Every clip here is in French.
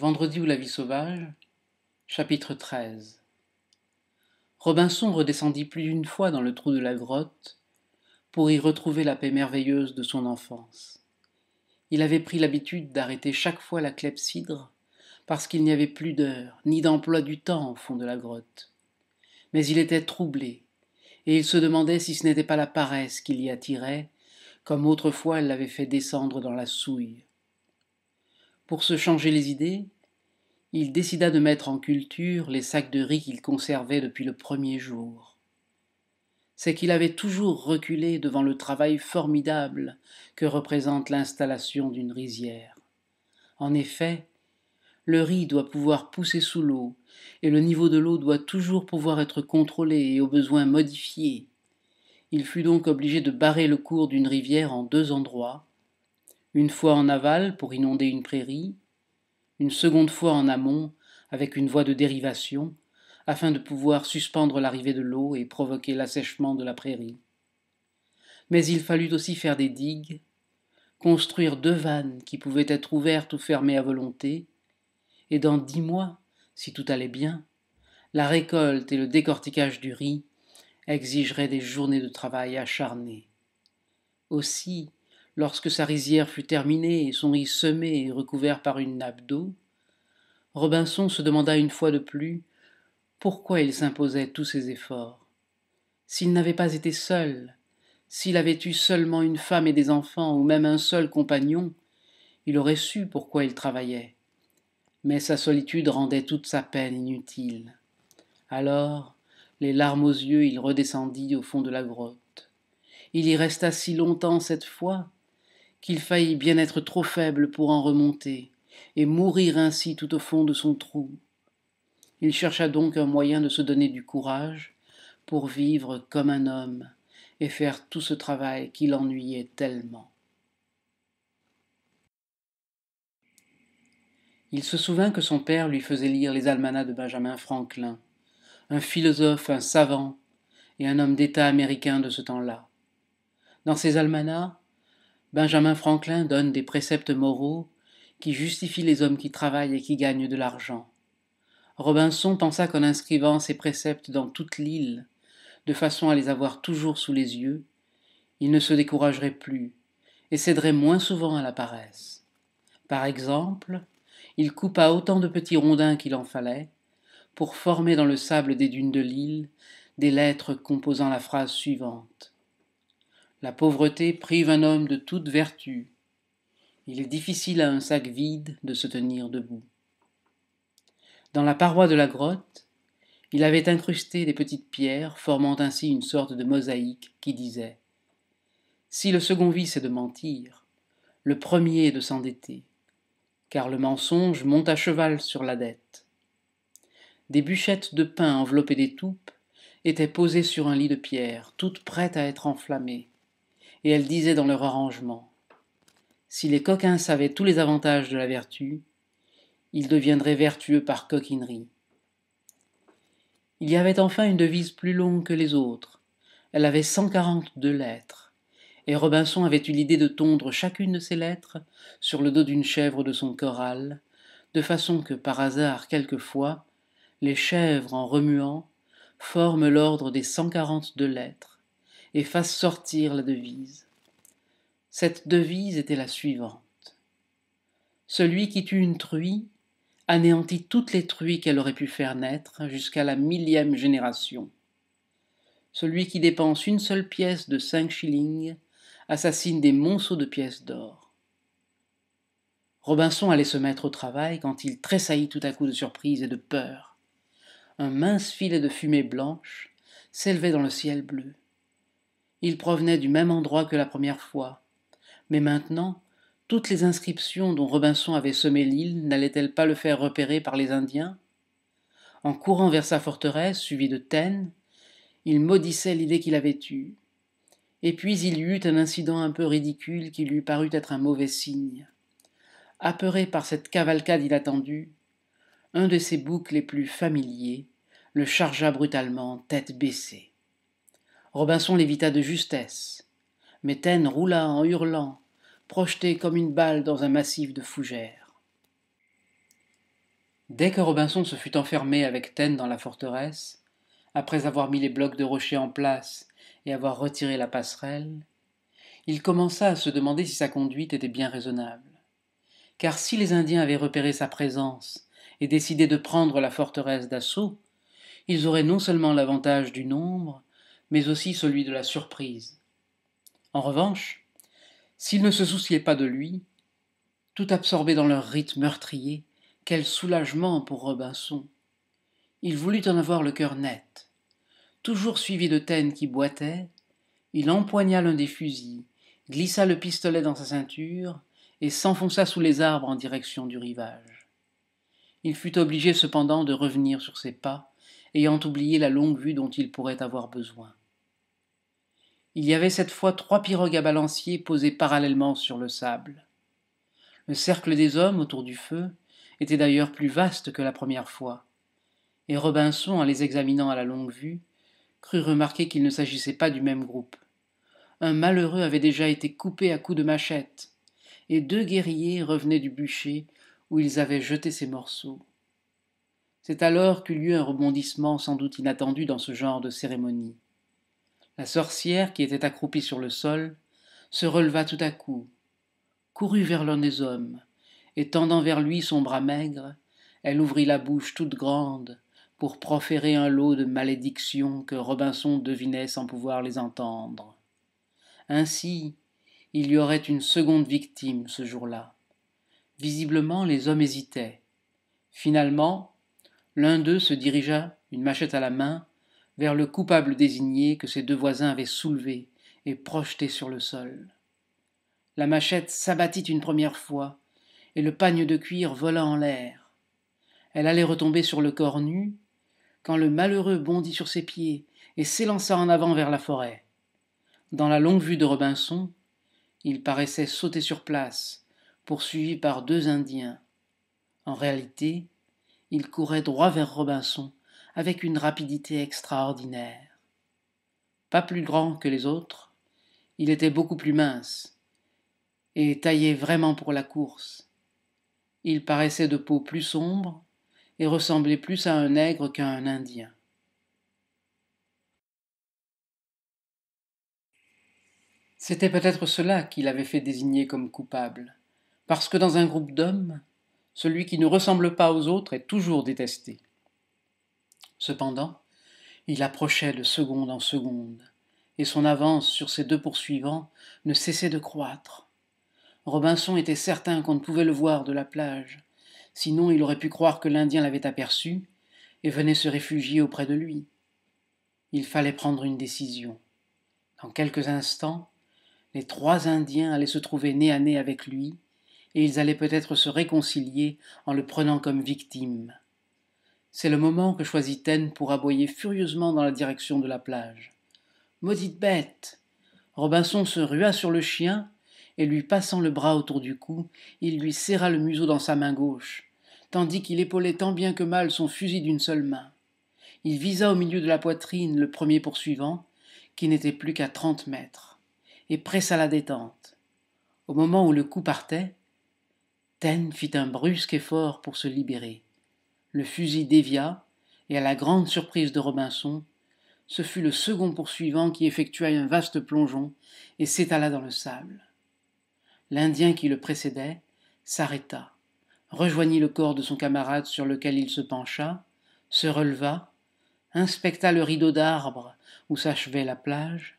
Vendredi ou la vie sauvage, chapitre 13 Robinson redescendit plus d'une fois dans le trou de la grotte pour y retrouver la paix merveilleuse de son enfance. Il avait pris l'habitude d'arrêter chaque fois la clepsydre parce qu'il n'y avait plus d'heure ni d'emploi du temps au fond de la grotte. Mais il était troublé et il se demandait si ce n'était pas la paresse qui l'y attirait, comme autrefois elle l'avait fait descendre dans la souille. Pour se changer les idées, il décida de mettre en culture les sacs de riz qu'il conservait depuis le premier jour. C'est qu'il avait toujours reculé devant le travail formidable que représente l'installation d'une rizière. En effet, le riz doit pouvoir pousser sous l'eau, et le niveau de l'eau doit toujours pouvoir être contrôlé et au besoin modifié. Il fut donc obligé de barrer le cours d'une rivière en deux endroits, une fois en aval pour inonder une prairie, une seconde fois en amont avec une voie de dérivation afin de pouvoir suspendre l'arrivée de l'eau et provoquer l'assèchement de la prairie. Mais il fallut aussi faire des digues, construire deux vannes qui pouvaient être ouvertes ou fermées à volonté, et dans dix mois, si tout allait bien, la récolte et le décortiquage du riz exigeraient des journées de travail acharnées. Aussi, lorsque sa rizière fut terminée et son riz semé et recouvert par une nappe d'eau, Robinson se demanda une fois de plus pourquoi il s'imposait tous ses efforts. S'il n'avait pas été seul, s'il avait eu seulement une femme et des enfants ou même un seul compagnon, il aurait su pourquoi il travaillait. Mais sa solitude rendait toute sa peine inutile. Alors, les larmes aux yeux, il redescendit au fond de la grotte. Il y resta si longtemps cette fois qu'il faillit bien être trop faible pour en remonter, et mourir ainsi tout au fond de son trou. Il chercha donc un moyen de se donner du courage pour vivre comme un homme et faire tout ce travail qui l'ennuyait tellement. Il se souvint que son père lui faisait lire les almanachs de Benjamin Franklin, un philosophe, un savant et un homme d'État américain de ce temps-là. Dans ces almanachs, Benjamin Franklin donne des préceptes moraux qui justifient les hommes qui travaillent et qui gagnent de l'argent. Robinson pensa qu'en inscrivant ces préceptes dans toute l'île, de façon à les avoir toujours sous les yeux, il ne se découragerait plus et céderait moins souvent à la paresse. Par exemple, il coupa autant de petits rondins qu'il en fallait pour former dans le sable des dunes de l'île des lettres composant la phrase suivante la pauvreté prive un homme de toute vertu. Il est difficile à un sac vide de se tenir debout. Dans la paroi de la grotte, il avait incrusté des petites pierres, formant ainsi une sorte de mosaïque qui disait Si le second vice est de mentir, le premier est de s'endetter, car le mensonge monte à cheval sur la dette. Des bûchettes de pain enveloppées d'étoupe étaient posées sur un lit de pierre, toutes prêtes à être enflammées et elle disait dans leur arrangement Si les coquins savaient tous les avantages de la vertu, ils deviendraient vertueux par coquinerie. Il y avait enfin une devise plus longue que les autres. Elle avait 142 lettres, et Robinson avait eu l'idée de tondre chacune de ces lettres sur le dos d'une chèvre de son corral, de façon que par hasard quelquefois, les chèvres en remuant forment l'ordre des 142 lettres et fasse sortir la devise. Cette devise était la suivante. Celui qui tue une truie anéantit toutes les truies qu'elle aurait pu faire naître jusqu'à la millième génération. Celui qui dépense une seule pièce de cinq shillings assassine des monceaux de pièces d'or. Robinson allait se mettre au travail quand il tressaillit tout à coup de surprise et de peur. Un mince filet de fumée blanche s'élevait dans le ciel bleu. Il provenait du même endroit que la première fois. Mais maintenant, toutes les inscriptions dont Robinson avait semé l'île n'allaient-elles pas le faire repérer par les Indiens En courant vers sa forteresse, suivi de Taine, il maudissait l'idée qu'il avait eue. Et puis il y eut un incident un peu ridicule qui lui parut être un mauvais signe. Apeuré par cette cavalcade inattendue, un de ses boucs les plus familiers le chargea brutalement, tête baissée. Robinson l'évita de justesse. mais Ten roula en hurlant, projeté comme une balle dans un massif de fougères. Dès que Robinson se fut enfermé avec Ten dans la forteresse, après avoir mis les blocs de rocher en place et avoir retiré la passerelle, il commença à se demander si sa conduite était bien raisonnable. Car si les Indiens avaient repéré sa présence et décidé de prendre la forteresse d'assaut, ils auraient non seulement l'avantage du nombre, mais aussi celui de la surprise. En revanche, s'ils ne se souciaient pas de lui, tout absorbé dans leur rite meurtrier, quel soulagement pour Robinson. Il voulut en avoir le cœur net. Toujours suivi de Taine qui boitait, il empoigna l'un des fusils, glissa le pistolet dans sa ceinture et s'enfonça sous les arbres en direction du rivage. Il fut obligé cependant de revenir sur ses pas, ayant oublié la longue vue dont il pourrait avoir besoin. Il y avait cette fois trois pirogues à balancier posées parallèlement sur le sable. Le cercle des hommes autour du feu était d'ailleurs plus vaste que la première fois, et Robinson, en les examinant à la longue vue, crut remarquer qu'il ne s'agissait pas du même groupe. Un malheureux avait déjà été coupé à coups de machette, et deux guerriers revenaient du bûcher où ils avaient jeté ces morceaux. C'est alors qu'eut lieu un rebondissement sans doute inattendu dans ce genre de cérémonie. La sorcière, qui était accroupie sur le sol, se releva tout à coup, courut vers l'un des hommes, et tendant vers lui son bras maigre, elle ouvrit la bouche toute grande pour proférer un lot de malédictions que Robinson devinait sans pouvoir les entendre. Ainsi, il y aurait une seconde victime ce jour-là. Visiblement, les hommes hésitaient. Finalement, l'un d'eux se dirigea, une machette à la main, vers le coupable désigné que ses deux voisins avaient soulevé et projeté sur le sol. La machette s'abattit une première fois, et le pagne de cuir vola en l'air. Elle allait retomber sur le corps nu, quand le malheureux bondit sur ses pieds et s'élança en avant vers la forêt. Dans la longue vue de Robinson, il paraissait sauter sur place, poursuivi par deux Indiens. En réalité, il courait droit vers Robinson, avec une rapidité extraordinaire. Pas plus grand que les autres, il était beaucoup plus mince, et taillé vraiment pour la course. Il paraissait de peau plus sombre, et ressemblait plus à un nègre qu'à un indien. C'était peut-être cela qu'il avait fait désigner comme coupable, parce que dans un groupe d'hommes, celui qui ne ressemble pas aux autres est toujours détesté. Cependant, il approchait de seconde en seconde, et son avance sur ses deux poursuivants ne cessait de croître. Robinson était certain qu'on ne pouvait le voir de la plage, sinon il aurait pu croire que l'Indien l'avait aperçu et venait se réfugier auprès de lui. Il fallait prendre une décision. Dans quelques instants, les trois Indiens allaient se trouver nez à nez avec lui, et ils allaient peut-être se réconcilier en le prenant comme victime. C'est le moment que choisit Ten pour aboyer furieusement dans la direction de la plage. Maudite bête Robinson se rua sur le chien et lui passant le bras autour du cou, il lui serra le museau dans sa main gauche, tandis qu'il épaulait tant bien que mal son fusil d'une seule main. Il visa au milieu de la poitrine le premier poursuivant, qui n'était plus qu'à trente mètres, et pressa la détente. Au moment où le coup partait, Ten fit un brusque effort pour se libérer. Le fusil dévia, et à la grande surprise de Robinson, ce fut le second poursuivant qui effectua un vaste plongeon et s'étala dans le sable. L'Indien qui le précédait s'arrêta, rejoignit le corps de son camarade sur lequel il se pencha, se releva, inspecta le rideau d'arbres où s'achevait la plage,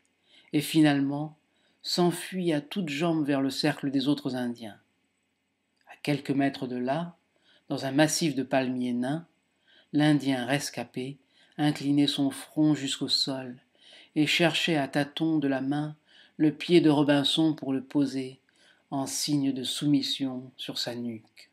et finalement s'enfuit à toutes jambes vers le cercle des autres Indiens. À quelques mètres de là, dans un massif de palmiers nains, l'Indien rescapé inclinait son front jusqu'au sol et cherchait à tâtons de la main le pied de Robinson pour le poser en signe de soumission sur sa nuque.